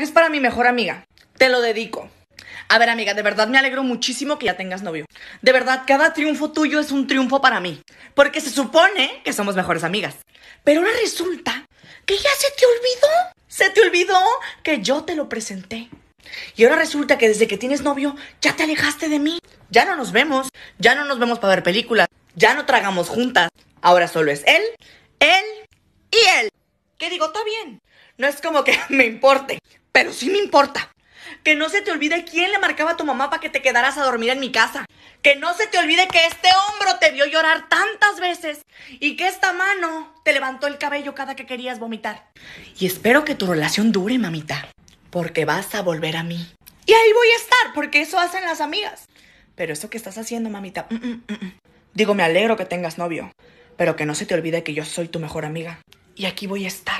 es para mi mejor amiga. Te lo dedico. A ver, amiga, de verdad me alegro muchísimo que ya tengas novio. De verdad, cada triunfo tuyo es un triunfo para mí. Porque se supone que somos mejores amigas. Pero ahora resulta que ya se te olvidó. Se te olvidó que yo te lo presenté. Y ahora resulta que desde que tienes novio ya te alejaste de mí. Ya no nos vemos. Ya no nos vemos para ver películas. Ya no tragamos juntas. Ahora solo es él, él y él. ¿Qué digo, está bien. No es como que me importe. Pero sí me importa. Que no se te olvide quién le marcaba a tu mamá para que te quedaras a dormir en mi casa. Que no se te olvide que este hombro te vio llorar tantas veces y que esta mano te levantó el cabello cada que querías vomitar. Y espero que tu relación dure, mamita, porque vas a volver a mí. Y ahí voy a estar, porque eso hacen las amigas. Pero eso que estás haciendo, mamita, mm, mm, mm, digo, me alegro que tengas novio, pero que no se te olvide que yo soy tu mejor amiga. Y aquí voy a estar.